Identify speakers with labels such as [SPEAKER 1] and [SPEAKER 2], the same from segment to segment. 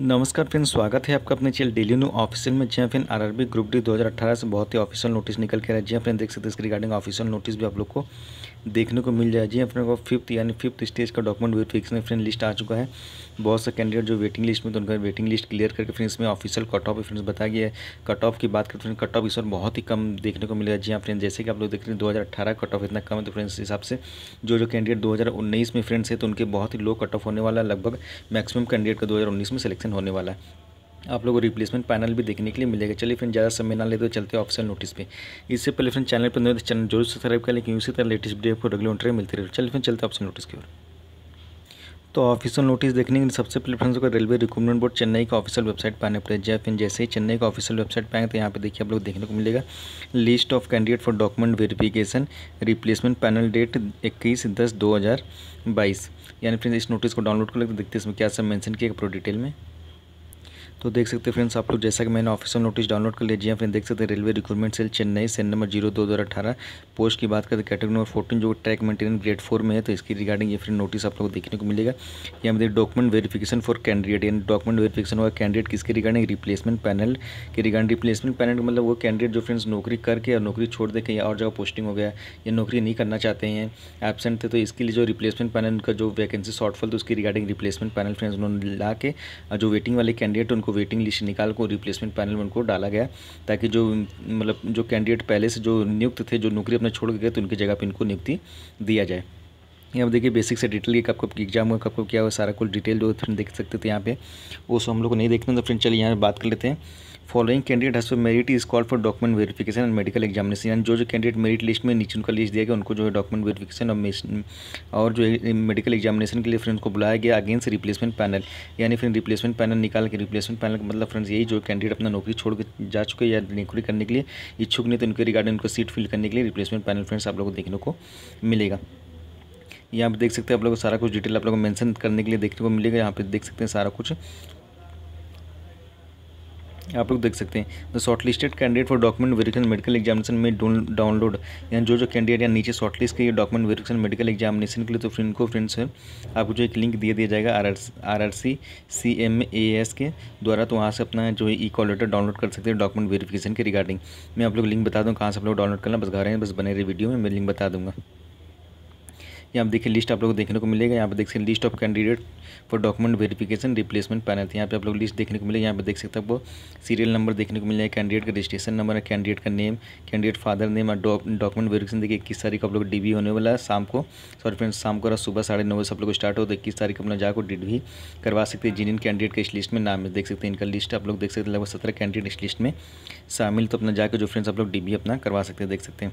[SPEAKER 1] नमस्कार फिर स्वागत है आपका अपने चैनल डेली न्यू ऑफिशियल में जहाँ फिर आरआरबी ग्रुप डी 2018 से बहुत ही ऑफिशियल नोटिस निकल के रहा है जहाँ फिर देख सकते हैं इसके रिगार्डिंग ऑफिशियल नोटिस भी आप लोग को देखने को मिल जाए जी अपने को फिफ्थ यानी फिफ्थ स्टेज का डॉक्यूमेंट वेरिफिकेशन फ्रेंड लिस्ट आ चुका है बहुत से कैंडिडेट जो वेटिंग लिस्ट में तो उनका वेटिंग लिस्ट क्लियर करके फ्रेंड्स में ऑफिशियल कट ऑफ फ्रेंड्स बताया गया है कट ऑफ की बात करते फ्रेंड कट ऑफ इस बार बहुत ही कम देखने को मिलेगा जी हाँ फ्रेंड जैसे कि आप लोग देख रहे हैं दो कट ऑफ इतना कम है तो फ्रेंड्स हिसाब से जो जो कैंडिडेट दो में फ्रेंड्स है तो उनके बहुत ही लो कट ऑफ होने वाला है लगभग मैक्सिमम कैंडिडेट का दो में सिलेक्शन होने वाला है आप लोगों को रिप्लेसमेंट पैनल भी देखने के लिए मिलेगा चलिए फ्रेंड ज़्यादा समय ना लेते तो चलते हैं नोटिस पे इससे पहले फ्रेंड चैनल पर नए चैनल तो जरूर सब्सक्राइब कर लें क्योंकि तरह लेटेस्ट वीडियो आपको रेगुलर इंटरव्यू मिलती रहे चलिए फ्रेंड चलते ऑफिसल नोटिस की ओर तो ऑफिसियल नोटिस देखने के लिए सबसे पहले फ्रेंड्स को रेलवे रिक्रूटमेंट बोर्ड चेन्नई का ऑफिसल वेबसाइट पर आने पड़ेगा फिर जैसे ही चेन्नई का ऑफिसियल वेबसाइट पर आएंगे तो यहाँ पे देखिए आप लोग देखने को मिलेगा list of candidate for document verification replacement panel date इक्कीस दस दो हज़ार बाईस यानी फिर इस नोटिस को डाउनलोड कर लेते तो देखते इसमें क्या सब मैंशन किया प्रो डिटेल में तो देख सकते हैं फ्रेंड्स आप लोग जैसा कि मैंने ऑफिशियल नोटिस डाउनलोड कर लीजिए फ्रेंड हाँ देख सकते हैं railway recruitment cell Chennai cell number zero दो हज़ार अठारह पोस्ट की बात करें कैटेगरी नंबर फोर्टीन जो ट्रैक मेंटेनेंस ग्रेड फोर में है तो इसकी रिगार्डिंग ये फ्रेंड नोटिस आप लोग को देखने को मिलेगा या मेरे डॉक्यूमेंट वेरीफिकेशन फॉर कैंडिडेट यानी डॉक्यूमेंट वेरीफिकेशन होगा कैंडिडेट किसके रिगार्डिंग रिप्लेसमेंट पैनल के रिगार्डिंग रिप्लेसमेंट पैनल मतलब वो कैंडिडेट जो फ्रेंड्स नौकरी करके और नौकरी छोड़ देकर या और जगह पोस्टिंग हो गया या नौकरी नहीं करना चाहते हैं एबसेंट थे तो इसके लिए जो रिप्लेसमेंट पैनल उनका जो वैकेंसी शॉर्टफॉल तो उसकी रिगार्डिंग रिप्लेसमेंट पैनल फ्रेंड्स उन्होंने ला के जो वेटिंग वाले कैंडिडेट उनको वेटिंग लिस्ट निकाल को रिप्लेसमेंट पैनल में उनको डाला गया ताकि जो मतलब जो कैंडिडेट पहले से जो नियुक्त थे जो नौकरी अपना छोड़ के गए तो उनकी जगह पर इनको नियुक्ति दिया जाए यहाँ पर देखिए बेसिक से डिटेल ये कब कब एग्जाम हुआ कब कब क्या हुआ सारा कुछ डिटेल जो फ्रेंड देख सकते थे यहाँ पे वो सब हम लोग को नहीं देखते तो फ्रेंड चलिए यहाँ बात कर लेते हैं following candidate has merit is call for document verification and medical examination यानी जो जो कैंडिडेट मेरिट लिस्ट में नीचे उनका लिस्ट दिया गया उनको जो है डॉक्यूमेंट वेरिफिकेशन और और जो मेडिकल एग्जामिनेशन के लिए फ्रेंड्स को बुलाया गया अगेंस्ट रिप्लेसमेंट पैनल यानी फिर रिप्लेसमेंट पैनल निकाल के रिप्लेसमेंट पैनल का मतलब फ्रेंड्स यही जो कैंडिडेट अपना नौकरी छोड़ के जा चुके या नौकरी करने के लिए इच्छुक नहीं तो उनके रिगार्डिंग उनको सीट फिल करने के लिए रिप्लेसमेंट पैनल फ्रेंड्स आप लोग को देखने को मिलेगा यहाँ पे देख सकते हैं आप लोगों को सारा कुछ डिटेल आप लोगों को मेंशन करने के लिए देखने को मिलेगा यहाँ पे देख सकते हैं सारा कुछ आप लोग देख सकते हैं the shortlisted candidate for document verification medical examination में डाउनलोड यानी जो जो कैंडिडेट या नीचे शॉर्ट लिस्ट के डॉक्यूमेंट वेरिफिकेशन मेडिकल एग्जामिनेशन के लिए तो फिर इनको फ्रेंड्स आपको जो एक लिंक दिया दिया जाएगा R R R C C M A S के द्वारा तो वहाँ से अपना जो है ई कॉल लेटर डाउनलोड कर सकते हैं डॉक्यूमेंट वेरीफिकेशन के रिगार्डिंग मैं आप लोग लिंक बता दूँ कहाँ से आप लोग डाउनलोड करना बस घर हैं बस बने रही वीडियो में मैं लिंक बता दूँगा यहाँ पर देखिए लिस्ट आप लोग देखने को मिलेगा यहाँ पर देख सकते हैं list of candidate for document verification replacement panel यहाँ पे आप लोग लिस्ट देखने को मिलेगा यहाँ पर देख सकते आपको सीरियल नंबर देखने को जाएगा कैंडिडेट का रजिस्ट्रेशन नंबर है कैंडिडेट का नेम कैंडिडेट फादर नेम और डॉक्यूमेंट वेरिफिकेशन देखिए इक्कीस तारीख को आप लोग डी होने वाला है शाम को सॉरी फ्रेंड्स शाम को सुबह साढ़े नौ बजे आप लोग स्टार्ट हो तो इक्कीस तारीख अपना जाकर डी भी करवा सकते हैं जिन इन कैंडिडेट का इस लिस्ट में नाम है देख सकते हैं इनका लिस्ट आप लोग देख सकते हैं लगभग सत्रह कैंडिडेट इस लिस्ट में शामिल तो अपना जाकर जो फ्रेंड्स आप लोग डी अपना करवा सकते हैं देख सकते हैं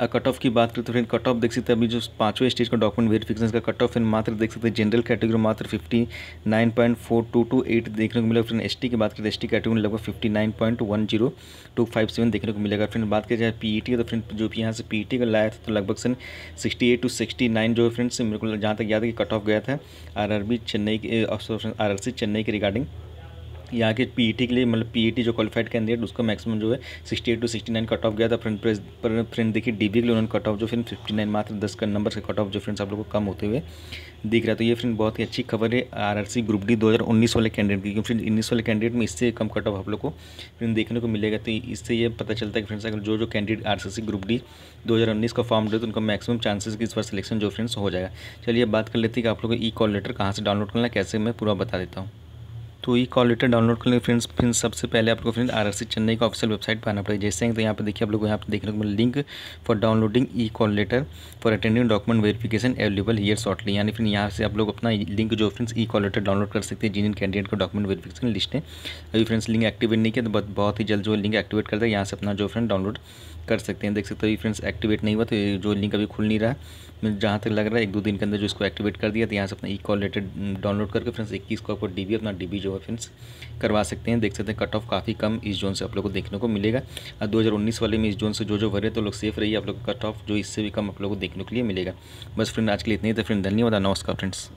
[SPEAKER 1] और कट ऑफ की बात करें तो फ्रेंड कट ऑफ देख सकते हैं अभी जो पांचवें स्टेज का डॉक्यूमेंट वेरिफिकेशन का कट ऑफ फ्रेंड मात्र देख सकते हैं जनरल कैटेगरी मात्र fifty nine point four two two eight देखने को मिलेगा फ्रेंड एस की बात करें एस टी कैटेगरी में लगभग fifty nine point one zero two five seven देखने को मिलेगा फ्रेंड बात करें जाए पी e का तो फ्रेंड जो भी यहाँ से पी e का लाया था तो लगभग सन sixty eight to sixty nine जो फ्रेंड्स मेरे को जहाँ तक याद है कि कट ऑफ गया था आर चेन्नई के आर चेन्नई के रिगार्डिंग यहाँ के पीईटी e के लिए मतलब पीईटी e जो क्वालिफाइड कैंडिडेट उसका मैक्सिमम जो है sixty eight to sixty nine cut off गया था फ्रेंड प्रेस फ्रेंड देखिए डीबी के लिए उन्होंने कट ऑफ जो फ्रेंड फिफ्टी नाइन मात्र दस का नंबर से कट ऑफ जो फ्रेंड्स आप लोग को कम होते हुए दिख रहा है तो ये फ्रेंड बहुत ही अच्छी खबर है आरआरसी ग्रुप डी उन्नीस वाले कैंडिडेट की क्योंकि फ्रेंड उन्नीस वाले कैंडिडेट में इससे कम कट ऑफ आप लोग को फ्रेंड देखने को मिलेगा तो इससे ये पता चलता है कि फ्रेंड्स अगर जो जो कैंडिडेट सी ग्रुप डी उन्नीस का फॉर्म दे तो उनका मैक्सिमम चांसेस कि इस बार सिलेक्शन जो फ्रेंड्स हो जाएगा चलिए बात कर लेती है कि आप लोग को ई कॉल लेटर कहाँ से डाउनलोड करना है कैसे मैं पूरा बता देता हूँ तो ई कॉल लेटर डाउनलोड कर लेंगे फ्रेंड्स फिर सबसे पहले आपको फ्रेंड आर चेन्नई का ऑफिशियल वेबसाइट पर आना पड़ेगा जैसे तो यहाँ पर देखिए आप लोग यहाँ पर देखने को मिले link for downloading e call letter for attending document verification available here shortly यानी फिर यहाँ से आप लोग अपना लिंक जो friends e call letter download कर सकते हैं जिन जिन कैंडिडेट को डॉक्यूमेंट वेरिफिकेशन लिस्ट है अभी फ्रेंड्स लिंक एक्टिवेट नहीं किया तो बहुत ही जल्द जो लिंक एक्टिवेट करता है यहाँ से अपना जो फ्रेंड डाउनलोड कर सकते हैं देख सकते हो ये फ्रेंड्स एक्टिवेट नहीं हुआ तो जो लिंक अभी खुल नहीं रहा है जहाँ तक लग रहा है एक दो दिन के अंदर जो इसको एक्टिवेट कर दिया तो यहाँ से अपना ई कॉल लेटर डाउनलोड करके फ्रेंड्स इक्कीस को आपको डी अपना डी जो फ्रेंड्स करवा सकते हैं देख सकते हैं कट ऑफ काफ़ी कम इस जोन से आप लोग को देखने को मिलेगा और 2019 वाले में इस जोन से जो जो भरे तो लोग सेफ रहिए आप लोग कट ऑफ जो इससे भी कम आप लोग को देखने के लिए मिलेगा बस फ्रेंड आज के लिए ही तो फ्रेंड धन्यवाद नमस्कार फ्रेंड्स